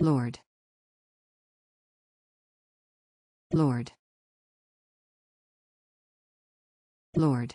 Lord. Lord. Lord.